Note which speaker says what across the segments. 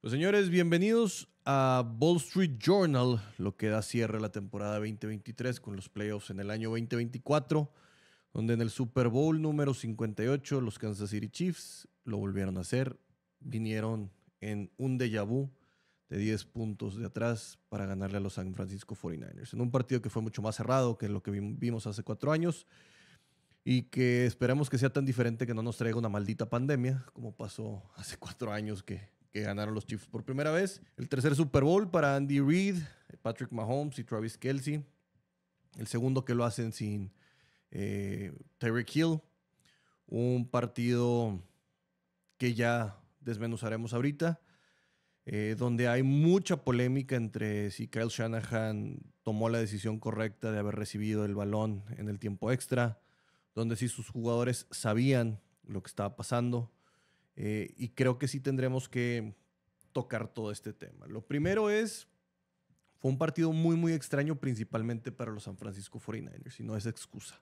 Speaker 1: Pues, señores, bienvenidos a Wall Street Journal, lo que da cierre la temporada 2023 con los playoffs en el año 2024, donde en el Super Bowl número 58 los Kansas City Chiefs lo volvieron a hacer, vinieron en un déjà vu de 10 puntos de atrás para ganarle a los San Francisco 49ers, en un partido que fue mucho más cerrado que lo que vimos hace cuatro años y que esperamos que sea tan diferente que no nos traiga una maldita pandemia como pasó hace cuatro años que que ganaron los Chiefs por primera vez. El tercer Super Bowl para Andy Reid, Patrick Mahomes y Travis Kelsey. El segundo que lo hacen sin eh, Tyreek Hill. Un partido que ya desmenuzaremos ahorita, eh, donde hay mucha polémica entre si Kyle Shanahan tomó la decisión correcta de haber recibido el balón en el tiempo extra, donde si sus jugadores sabían lo que estaba pasando eh, y creo que sí tendremos que tocar todo este tema. Lo primero es, fue un partido muy, muy extraño, principalmente para los San Francisco 49ers, y no es excusa.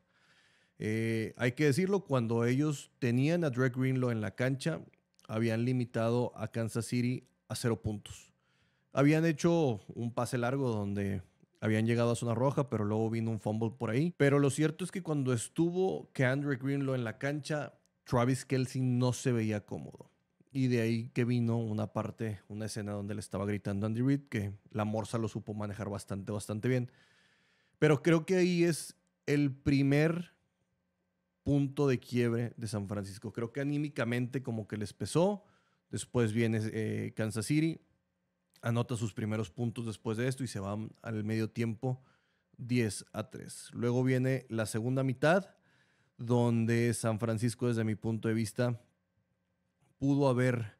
Speaker 1: Eh, hay que decirlo, cuando ellos tenían a Drake Greenlow en la cancha, habían limitado a Kansas City a cero puntos. Habían hecho un pase largo donde habían llegado a zona roja, pero luego vino un fumble por ahí. Pero lo cierto es que cuando estuvo que Andre Greenlow en la cancha, Travis Kelsey no se veía cómodo. Y de ahí que vino una parte, una escena donde le estaba gritando Andy Reid, que la morsa lo supo manejar bastante, bastante bien. Pero creo que ahí es el primer punto de quiebre de San Francisco. Creo que anímicamente como que les pesó. Después viene eh, Kansas City, anota sus primeros puntos después de esto y se van al medio tiempo 10 a 3. Luego viene la segunda mitad donde San Francisco, desde mi punto de vista, pudo haber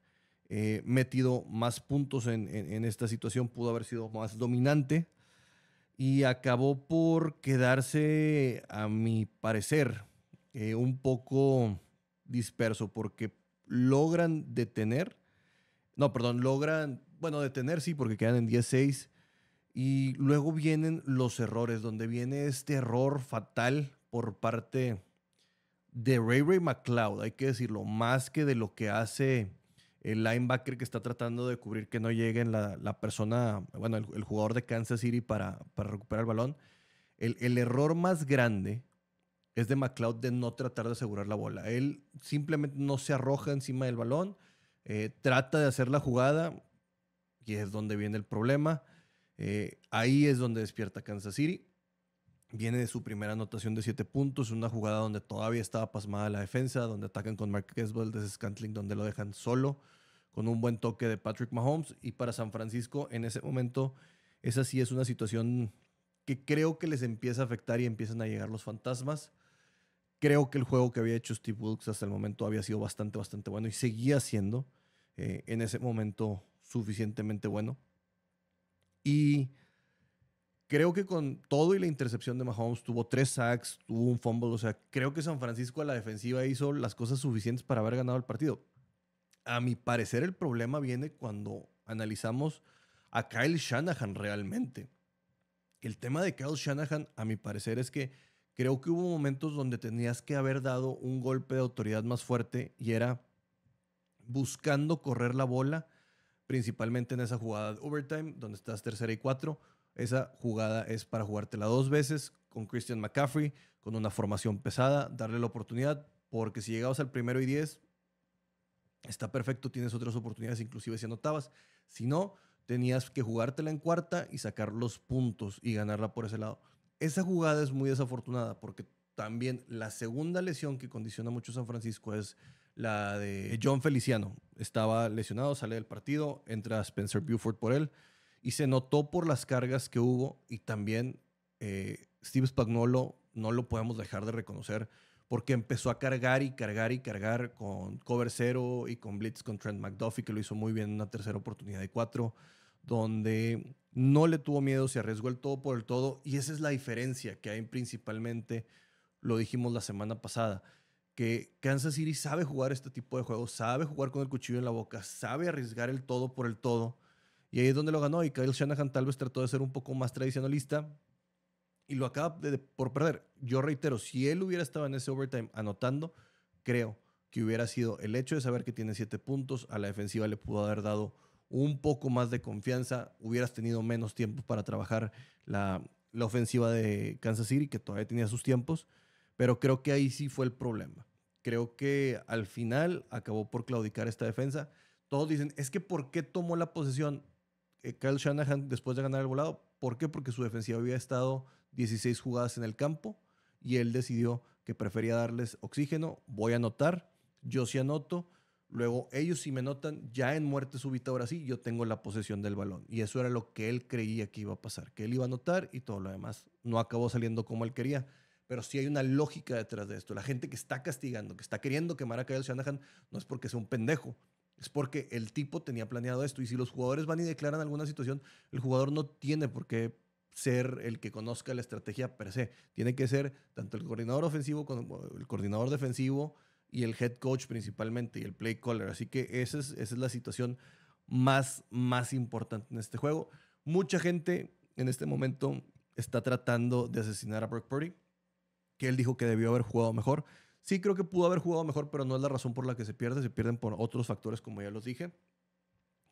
Speaker 1: eh, metido más puntos en, esta situación, pudo haber sido más dominante y acabó por quedarse, a mi parecer, eh, un poco disperso porque logran detener, no, perdón, logran, bueno, detener sí, porque quedan en 10 Y luego vienen los errores, donde viene este error fatal por parte de Ray Ray McLeod, hay que decirlo, más que de lo que hace el linebacker que está tratando de cubrir que no llegue la, persona, bueno, el, jugador de Kansas City para, para recuperar el balón. El, error más grande es de McLeod de no tratar de asegurar la bola. Él simplemente no se arroja encima del balón, eh, trata de hacer la jugada y es donde viene el problema. Eh, ahí es donde despierta Kansas City. Viene de su primera anotación de 7 puntos, una jugada donde todavía estaba pasmada la defensa, donde atacan con Mark Marquez de Scantling, donde lo dejan solo, con un buen toque de Patrick Mahomes. Y para San Francisco, en ese momento, esa sí es una situación que creo que les empieza a afectar y empiezan a llegar los fantasmas. Creo que el juego que había hecho Steve Wilkes hasta el momento había sido bastante, bastante bueno y seguía siendo eh, en ese momento suficientemente bueno. Y Creo que con todo y la intercepción de Mahomes tuvo tres sacks, tuvo un fumble. O sea, creo que San Francisco a la defensiva hizo las cosas suficientes para haber ganado el partido. A mi parecer, el problema viene cuando analizamos a Kyle Shanahan realmente. El tema de Kyle Shanahan, a mi parecer, es que creo que hubo momentos donde tenías que haber dado un golpe de autoridad más fuerte y era buscando correr la bola, principalmente en esa jugada de overtime, donde estás tercera y cuatro esa jugada es para jugártela dos veces con Christian McCaffrey, con una formación pesada, darle la oportunidad, porque si llegabas al primero y diez, está perfecto, tienes otras oportunidades, inclusive si anotabas. Si no, tenías que jugártela en cuarta y sacar los puntos y ganarla por ese lado. Esa jugada es muy desafortunada porque también la segunda lesión que condiciona mucho San Francisco es la de John Feliciano. Estaba lesionado, sale del partido, entra Spencer Buford por él. Y se notó por las cargas que hubo y también eh, Steve Spagnolo no lo podemos dejar de reconocer porque empezó a cargar y cargar y cargar con cover cero y con blitz con Trent McDuffie, que lo hizo muy bien en una tercera oportunidad de cuatro, donde no le tuvo miedo, se arriesgó el todo por el todo, y esa es la diferencia que hay principalmente, lo dijimos la semana pasada, que Kansas City sabe jugar este tipo de juegos, sabe jugar con el cuchillo en la boca, sabe arriesgar el todo por el todo, y ahí es donde lo ganó. Y Kyle Shanahan tal vez trató de ser un poco más tradicionalista y lo acaba por perder. Yo reitero, si él hubiera estado en ese overtime anotando, creo que hubiera sido el hecho de saber que tiene siete puntos. A la defensiva le pudo haber dado un poco más de confianza. Hubieras tenido menos tiempo para trabajar la, la ofensiva de Kansas City, que todavía tenía sus tiempos. Pero creo que ahí sí fue el problema. Creo que al final acabó por claudicar esta defensa. Todos dicen, es que ¿por qué tomó la posesión? Eh, Kyle Shanahan después de ganar el volado. ¿Por qué? Porque su defensiva había estado 16 jugadas en el campo y él decidió que prefería darles oxígeno. Voy a anotar, yo sí anoto. Luego ellos si me notan ya en muerte súbita ahora sí, yo tengo la posesión del balón. Y eso era lo que él creía que iba a pasar, que él iba a anotar y todo lo demás. No acabó saliendo como él quería. Pero sí hay una lógica detrás de esto. La gente que está castigando, que está queriendo quemar a Kyle Shanahan, no es porque sea un pendejo, es porque el tipo tenía planeado esto. Y si los jugadores van y declaran alguna situación, el jugador no tiene por qué ser el que conozca la estrategia per se. Tiene que ser tanto el coordinador ofensivo como el coordinador defensivo y el head coach principalmente y el play caller. Así que esa es, la situación más, más importante en este juego. Mucha gente en este momento está tratando de asesinar a Brock Purdy, que él dijo que debió haber jugado mejor. Sí, creo que pudo haber jugado mejor, pero no es la razón por la que se pierde. Se pierden por otros factores, como ya los dije.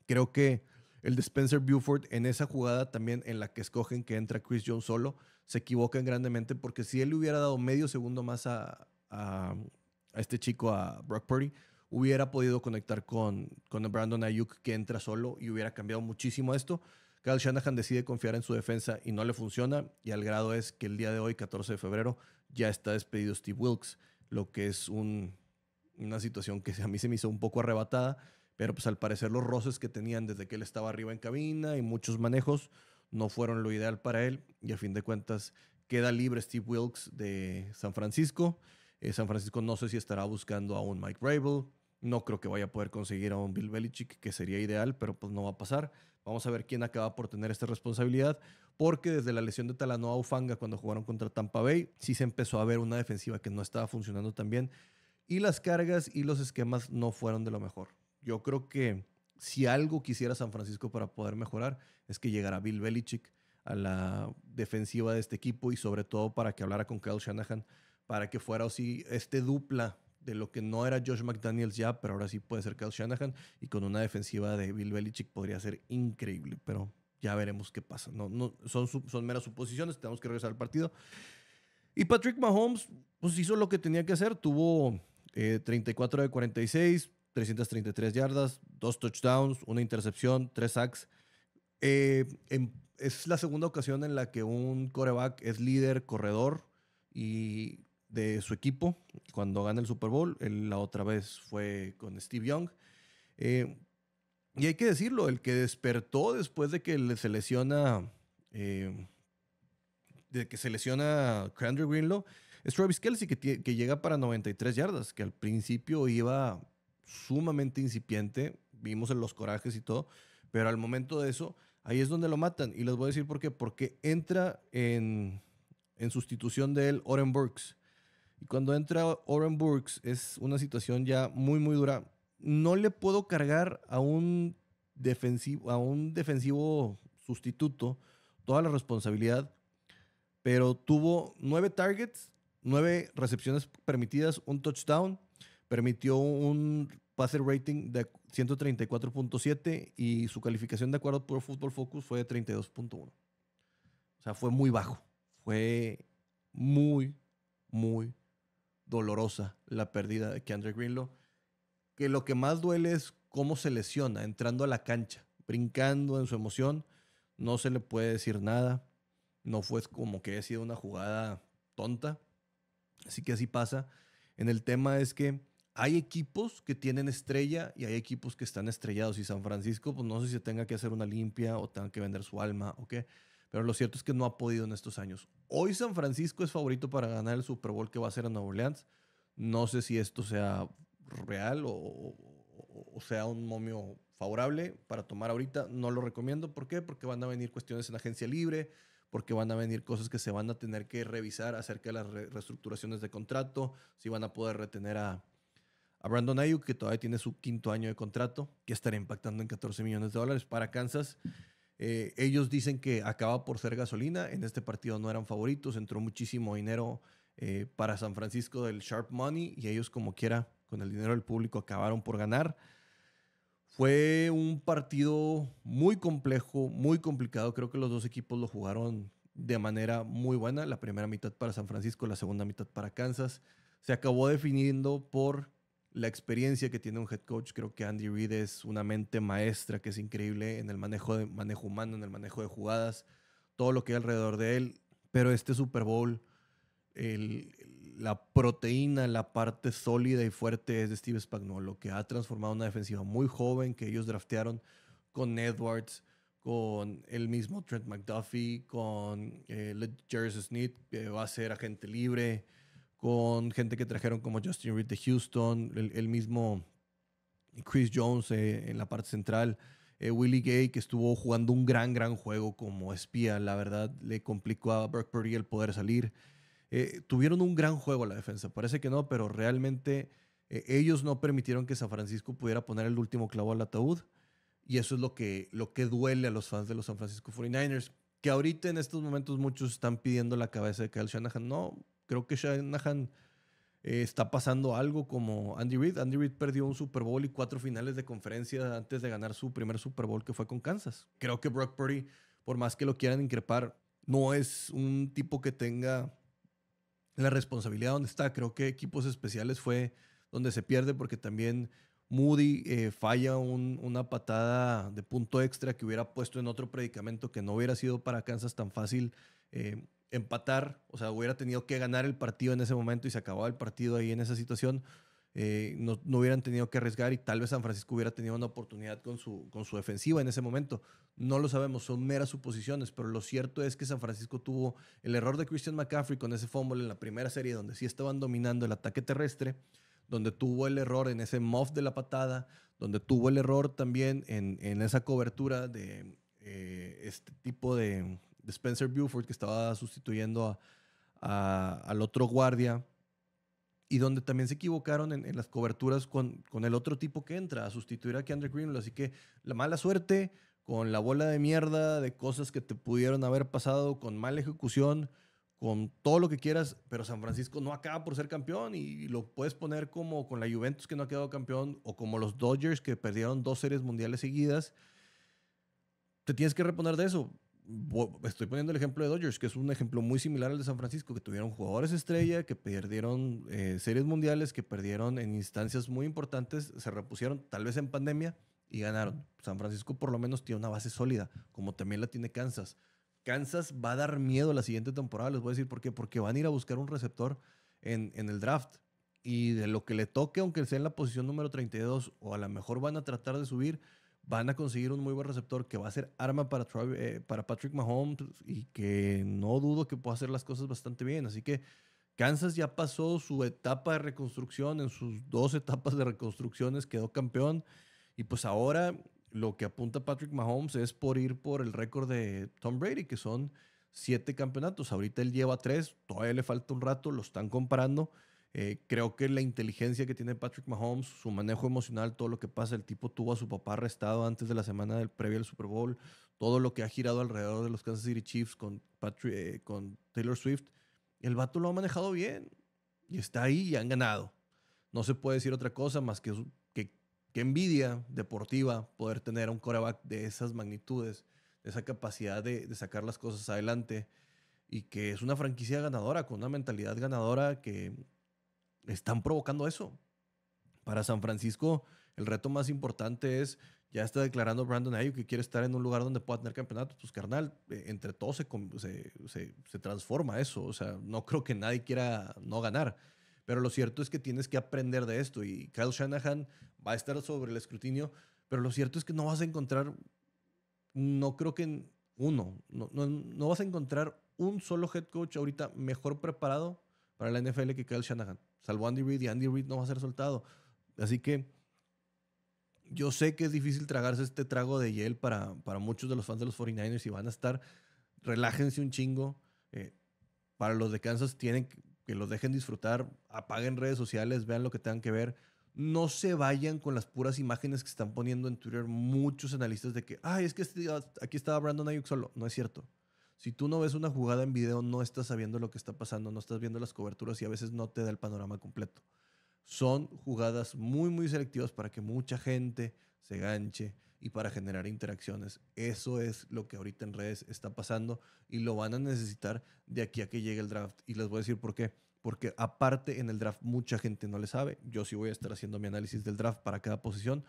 Speaker 1: Creo que el de Spencer Buford en esa jugada también en la que escogen que entra Chris Jones solo, se equivocan grandemente porque si él hubiera dado medio segundo más a, a, este chico, a Brock Purdy, hubiera podido conectar con, con Brandon Ayuk que entra solo y hubiera cambiado muchísimo esto. Kyle Shanahan decide confiar en su defensa y no le funciona y al grado es que el día de hoy, 14 de febrero, ya está despedido Steve Wilkes lo que es una situación que a mí se me hizo un poco arrebatada, pero pues al parecer los roces que tenían desde que él estaba arriba en cabina y muchos manejos no fueron lo ideal para él y a fin de cuentas queda libre Steve Wilkes de San Francisco. Eh, San Francisco no sé si estará buscando a un Mike Rabel. No creo que vaya a poder conseguir a un Bill Belichick, que sería ideal, pero pues no va a pasar. Vamos a ver quién acaba por tener esta responsabilidad porque desde la lesión de Talanoa Ufanga cuando jugaron contra Tampa Bay, sí se empezó a ver una defensiva que no estaba funcionando tan bien y las cargas y los esquemas no fueron de lo mejor. Yo creo que si algo quisiera San Francisco para poder mejorar es que llegara Bill Belichick a la defensiva de este equipo y sobre todo para que hablara con Kyle Shanahan, para que fuera así este dupla de lo que no era Josh McDaniels ya, pero ahora sí puede ser Kyle Shanahan y con una defensiva de Bill Belichick podría ser increíble, pero ya veremos qué pasa. No, no, son, son meras suposiciones, tenemos que regresar al partido. Y Patrick Mahomes pues, hizo lo que tenía que hacer, tuvo 34 eh, de 46, 333 yardas, dos touchdowns, una intercepción, tres sacks. Eh, es la segunda ocasión en la que un coreback es líder corredor y de su equipo cuando gana el Super Bowl. la otra vez fue con Steve Young. Eh, y hay que decirlo, el que despertó después de que se lesiona. Eh, de que se lesiona Crandall Greenlow es Travis Kelsey, que, llega para 93 yardas, que al principio iba sumamente incipiente. Vimos en los corajes y todo. Pero al momento de eso, ahí es donde lo matan. Y les voy a decir por qué. Porque entra en, en sustitución de él Oren Burks. Y cuando entra Oren Burks es una situación ya muy, muy dura no le puedo cargar a un defensivo, a un defensivo sustituto toda la responsabilidad, pero tuvo nueve targets, nueve recepciones permitidas, un touchdown, permitió un passer rating de 134.7 y su calificación de acuerdo por Football Focus fue de 32.1. O sea, fue muy bajo. Fue muy, muy dolorosa la pérdida de Keandre Greenlow que lo que más duele es cómo se lesiona entrando a la cancha, brincando en su emoción, no se le puede decir nada, no fue como que haya sido una jugada tonta, así que así pasa. En el tema es que hay equipos que tienen estrella y hay equipos que están estrellados y San Francisco, pues no sé si tenga que hacer una limpia o tenga que vender su alma o qué, pero lo cierto es que no ha podido en estos años. Hoy San Francisco es favorito para ganar el Super Bowl que va a ser en Nueva Orleans. No sé si esto sea real o, sea un momio favorable para tomar ahorita. No lo recomiendo. ¿Por qué? Porque van a venir cuestiones en agencia libre, porque van a venir cosas que se van a tener que revisar acerca de las reestructuraciones de contrato, si van a poder retener a, Brandon Ayuk, que todavía tiene su quinto año de contrato, que estará impactando en 14 millones de dólares para Kansas. Eh, ellos dicen que acaba por ser gasolina. En este partido no eran favoritos. Entró muchísimo dinero eh, para San Francisco del Sharp Money y ellos como quiera con el dinero del público acabaron por ganar. Fue un partido muy complejo, muy complicado. Creo que los dos equipos lo jugaron de manera muy buena. La primera mitad para San Francisco, la segunda mitad para Kansas. Se acabó definiendo por la experiencia que tiene un head coach. Creo que Andy Reid es una mente maestra que es increíble en el manejo, de, manejo humano, en el manejo de jugadas, todo lo que hay alrededor de él. Pero este Super Bowl, el, la proteína, la parte sólida y fuerte es de Steve Spagnuolo, que ha transformado una defensiva muy joven que ellos draftearon con Edwards, con el mismo Trent McDuffie, con Jerry eh, Sneed, que va a ser agente libre, con gente que trajeron como Justin Reed de Houston, el, mismo Chris Jones eh, en la parte central, eh, Willie Gay, que estuvo jugando un gran, gran juego como espía, la verdad, le complicó a Burke Purdy el poder salir. Eh, tuvieron un gran juego a la defensa, parece que no, pero realmente eh, ellos no permitieron que San Francisco pudiera poner el último clavo al ataúd. Y eso es lo que, lo que duele a los fans de los San Francisco 49ers, que ahorita en estos momentos muchos están pidiendo la cabeza de Kyle Shanahan. No, creo que Shanahan eh, está pasando algo como Andy Reid. Andy Reid perdió un Super Bowl y cuatro finales de conferencia antes de ganar su primer Super Bowl que fue con Kansas. Creo que Brock Purdy, por más que lo quieran increpar, no es un tipo que tenga la responsabilidad donde está. Creo que equipos especiales fue donde se pierde porque también Moody eh, falla una patada de punto extra que hubiera puesto en otro predicamento que no hubiera sido para Kansas tan fácil eh, empatar, o sea, hubiera tenido que ganar el partido en ese momento y se acababa el partido ahí en esa situación. Eh, no, hubieran tenido que arriesgar y tal vez San Francisco hubiera tenido una oportunidad con su, con su defensiva en ese momento. No lo sabemos, son meras suposiciones, pero lo cierto es que San Francisco tuvo el error de Christian McCaffrey con ese fumble en la primera serie donde sí estaban dominando el ataque terrestre, donde tuvo el error en ese muff de la patada, donde tuvo el error también en, esa cobertura de eh, este tipo de, Spencer Buford que estaba sustituyendo al otro guardia y donde también se equivocaron en, las coberturas con, con, el otro tipo que entra a sustituir a Kendrick green Así que la mala suerte con la bola de mierda de cosas que te pudieron haber pasado, con mala ejecución, con todo lo que quieras, pero San Francisco no acaba por ser campeón y lo puedes poner como con la Juventus que no ha quedado campeón o como los Dodgers que perdieron dos series mundiales seguidas. Te tienes que reponer de eso estoy poniendo el ejemplo de Dodgers, que es un ejemplo muy similar al de San Francisco, que tuvieron jugadores estrella, que perdieron eh, series mundiales, que perdieron en instancias muy importantes, se repusieron tal vez en pandemia y ganaron. San Francisco por lo menos tiene una base sólida, como también la tiene Kansas. Kansas va a dar miedo la siguiente temporada, les voy a decir por qué, porque van a ir a buscar un receptor en, en el draft. Y de lo que le toque, aunque sea en la posición número 32, o a lo mejor van a tratar de subir, van a conseguir un muy buen receptor que va a ser arma para, eh, para Patrick Mahomes y que no dudo que pueda hacer las cosas bastante bien. Así que Kansas ya pasó su etapa de reconstrucción, en sus dos etapas de reconstrucciones quedó campeón y pues ahora lo que apunta Patrick Mahomes es por ir por el récord de Tom Brady, que son siete campeonatos. Ahorita él lleva tres, todavía le falta un rato, lo están comparando. Eh, creo que la inteligencia que tiene Patrick Mahomes, su manejo emocional, todo lo que pasa, el tipo tuvo a su papá arrestado antes de la semana del previo al Super Bowl, todo lo que ha girado alrededor de los Kansas City Chiefs con, eh, con Taylor Swift, el vato lo ha manejado bien y está ahí y han ganado. No se puede decir otra cosa más que que, envidia deportiva poder tener un coreback de esas magnitudes, de esa capacidad de, de sacar las cosas adelante y que es una franquicia ganadora, con una mentalidad ganadora que están provocando eso. Para San Francisco, el reto más importante es, ya está declarando Brandon Ayuk que quiere estar en un lugar donde pueda tener campeonato. Pues carnal, eh, entre todos se, se, transforma eso. O sea, no creo que nadie quiera no ganar. Pero lo cierto es que tienes que aprender de esto y Kyle Shanahan va a estar sobre el escrutinio, pero lo cierto es que no vas a encontrar, no creo que uno, no, no vas a encontrar un solo head coach ahorita mejor preparado para la NFL que Kyle Shanahan salvo Andy Reid y Andy Reid no va a ser soltado. Así que yo sé que es difícil tragarse este trago de Yale para, para muchos de los fans de los 49ers y van a estar, relájense un chingo. Eh, para los de Kansas tienen que, los dejen disfrutar, apaguen redes sociales, vean lo que tengan que ver. No se vayan con las puras imágenes que están poniendo en Twitter muchos analistas de que, ay, es que este aquí estaba Brandon Ayuk solo. No es cierto. Si tú no ves una jugada en video, no estás sabiendo lo que está pasando, no estás viendo las coberturas y a veces no te da el panorama completo. Son jugadas muy, muy selectivas para que mucha gente se ganche y para generar interacciones. Eso es lo que ahorita en redes está pasando y lo van a necesitar de aquí a que llegue el draft. Y les voy a decir por qué. Porque aparte en el draft mucha gente no le sabe. Yo sí voy a estar haciendo mi análisis del draft para cada posición.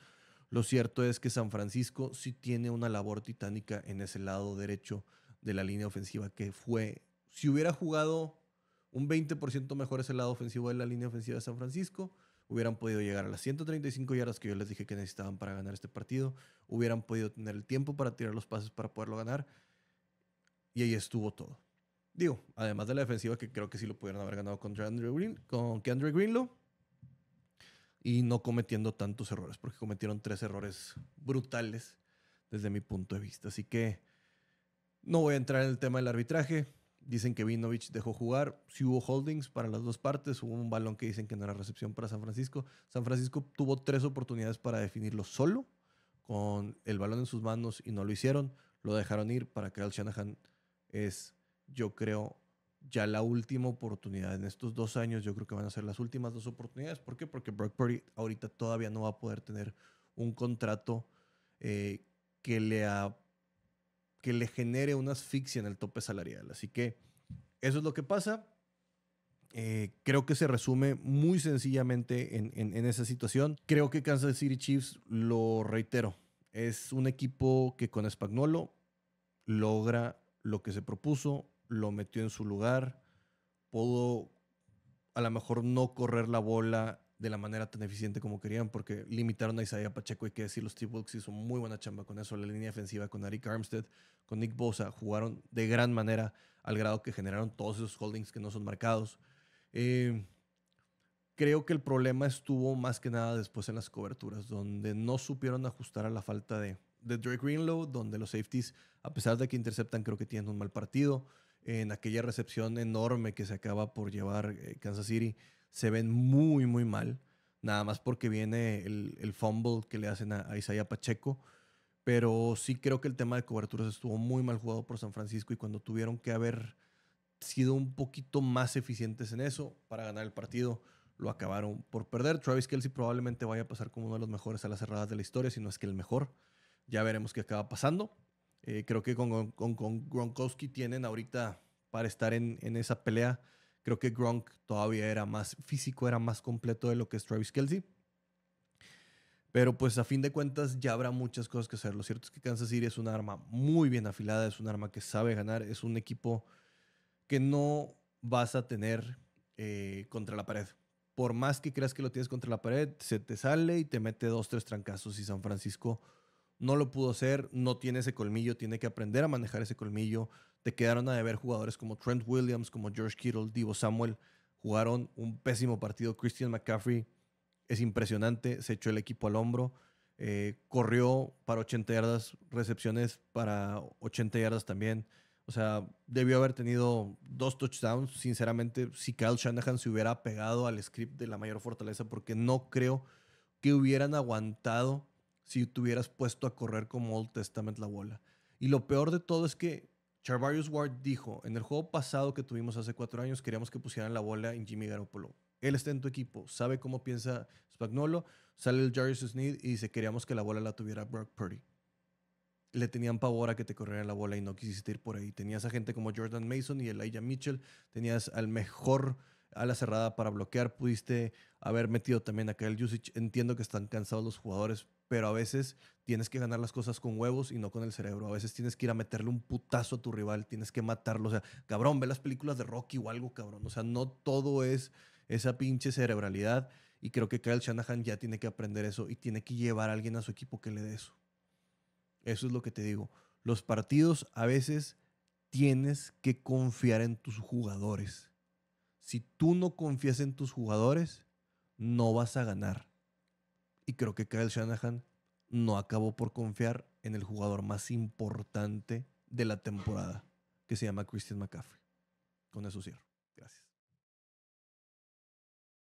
Speaker 1: Lo cierto es que San Francisco sí tiene una labor titánica en ese lado derecho de la línea ofensiva, que fue, si hubiera jugado un 20% mejor ese lado ofensivo de la línea ofensiva de San Francisco, hubieran podido llegar a las 135 yardas que yo les dije que necesitaban para ganar este partido, hubieran podido tener el tiempo para tirar los pases para poderlo ganar, y ahí estuvo todo. Digo, además de la defensiva que creo que sí lo pudieron haber ganado contra Andrew Green, con Kendrick Greenlow y no cometiendo tantos errores, porque cometieron tres errores brutales desde mi punto de vista. Así que no voy a entrar en el tema del arbitraje. Dicen que Vinovich dejó jugar. Si hubo holdings para las dos partes, hubo un balón que dicen que no era recepción para San Francisco. San Francisco tuvo tres oportunidades para definirlo solo, con el balón en sus manos y no lo hicieron. Lo dejaron ir para que el Shanahan es, yo creo, ya la última oportunidad. En estos dos años yo creo que van a ser las últimas dos oportunidades. ¿Por qué? Porque Brock ahorita todavía no va a poder tener un contrato eh, que le ha que le genere una asfixia en el tope salarial. Así que eso es lo que pasa. Eh, creo que se resume muy sencillamente en, esa situación. Creo que Kansas City Chiefs, lo reitero, es un equipo que con Spagnolo logra lo que se propuso, lo metió en su lugar, pudo a lo mejor no correr la bola de la manera tan eficiente como querían, porque limitaron a Isaiah Pacheco y que decir, los T-Bucks hizo muy buena chamba con eso, la línea defensiva con Arik Armstead, con Nick Bosa, jugaron de gran manera al grado que generaron todos esos holdings que no son marcados. Eh, creo que el problema estuvo más que nada después en las coberturas, donde no supieron ajustar a la falta de, de Drake Greenlow, donde los safeties, a pesar de que interceptan, creo que tienen un mal partido. En aquella recepción enorme que se acaba por llevar eh, Kansas City, se ven muy, muy mal. Nada más porque viene el, el fumble que le hacen a, Isaiah Pacheco. Pero sí creo que el tema de coberturas estuvo muy mal jugado por San Francisco y cuando tuvieron que haber sido un poquito más eficientes en eso para ganar el partido, lo acabaron por perder. Travis Kelsey probablemente vaya a pasar como uno de los mejores a las cerradas de la historia, si no es que el mejor. Ya veremos qué acaba pasando. Eh, creo que con, con, con, Gronkowski tienen ahorita para estar en, en esa pelea Creo que Gronk todavía era más físico, era más completo de lo que es Travis Kelsey. Pero pues a fin de cuentas ya habrá muchas cosas que hacer. Lo cierto es que Kansas City es un arma muy bien afilada, es un arma que sabe ganar, es un equipo que no vas a tener eh, contra la pared. Por más que creas que lo tienes contra la pared, se te sale y te mete dos, tres trancazos y San Francisco no lo pudo hacer, no tiene ese colmillo, tiene que aprender a manejar ese colmillo, te quedaron a ver jugadores como Trent Williams, como George Kittle, Divo Samuel. Jugaron un pésimo partido. Christian McCaffrey es impresionante, se echó el equipo al hombro. Eh, corrió para 80 yardas, recepciones para 80 yardas también. O sea, debió haber tenido dos touchdowns. Sinceramente, si Kyle Shanahan se hubiera pegado al script de la mayor fortaleza, porque no creo que hubieran aguantado si tuvieras puesto a correr como Old Testament la bola. Y lo peor de todo es que Charvarius Ward dijo, en el juego pasado que tuvimos hace cuatro años queríamos que pusieran la bola en Jimmy Garoppolo. Él está en tu equipo, sabe cómo piensa Spagnolo, sale el Jarvis Sneed y dice, queríamos que la bola la tuviera Brock Purdy. Le tenían pavor a que te corrieran la bola y no quisiste ir por ahí. Tenías a gente como Jordan Mason y Elijah Mitchell, tenías al mejor a la cerrada para bloquear. Pudiste haber metido también a Kyle Jusic. Entiendo que están cansados los jugadores, pero a veces tienes que ganar las cosas con huevos y no con el cerebro. A veces tienes que ir a meterle un putazo a tu rival, tienes que matarlo. O sea, cabrón, ve las películas de Rocky o algo, cabrón. O sea, no todo es esa pinche cerebralidad. Y creo que Kyle Shanahan ya tiene que aprender eso y tiene que llevar a alguien a su equipo que le dé eso. Eso es lo que te digo. Los partidos a veces tienes que confiar en tus jugadores. Si tú no confías en tus jugadores, no vas a ganar. Y creo que Kyle Shanahan no acabó por confiar en el jugador más importante de la temporada, que se llama Christian McCaffrey. Con eso cierro.